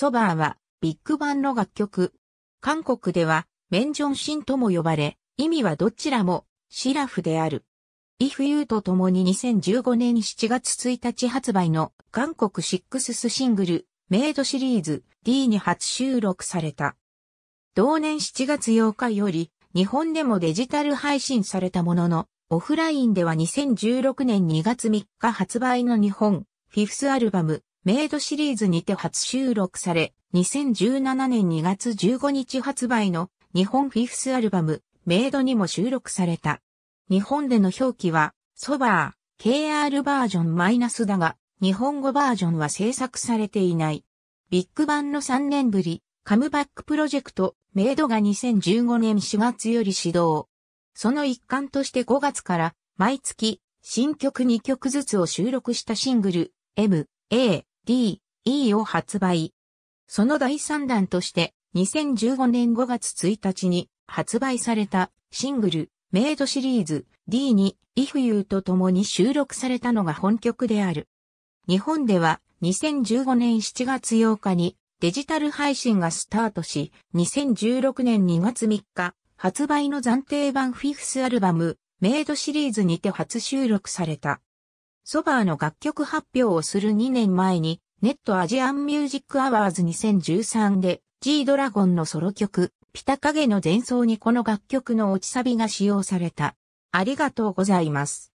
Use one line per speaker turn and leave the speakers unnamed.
ソバーはビッグバンの楽曲。韓国ではメンジョン
シンとも呼ばれ、意味はどちらもシラフである。イフユーと共に2015年7月1日発売の韓国シックススシングル、メイドシリーズ D に初収録された。同年7月8日より日本でもデジタル配信されたものの、オフラインでは2016年2月3日発売の日本、フィフスアルバム、メイドシリーズにて初収録され、2017年2月15日発売の日本フィフスアルバム、メイドにも収録された。日本での表記は、ソバー、KR バージョンマイナスだが、日本語バージョンは制作されていない。ビッグバンの3年ぶり、カムバックプロジェクト、メイドが2015年4月より始動。その一環として5月から、毎月、新曲2曲ずつを収録したシングル、M、A、D、E を発売。その第3弾として、2015年5月1日に発売されたシングル、メイドシリーズ D に If You と共に収録されたのが本曲である。日本では2015年7月8日にデジタル配信がスタートし、2016年2月3日、発売の暫定版フィフスアルバム、メイドシリーズにて初収録された。ソバーの楽曲発表をする2年前に、ネットアジアンミュージックアワーズ2013で G ドラゴンのソロ曲、ピタ影の前奏にこ
の楽曲の落ちサビが使用された。ありがとうございます。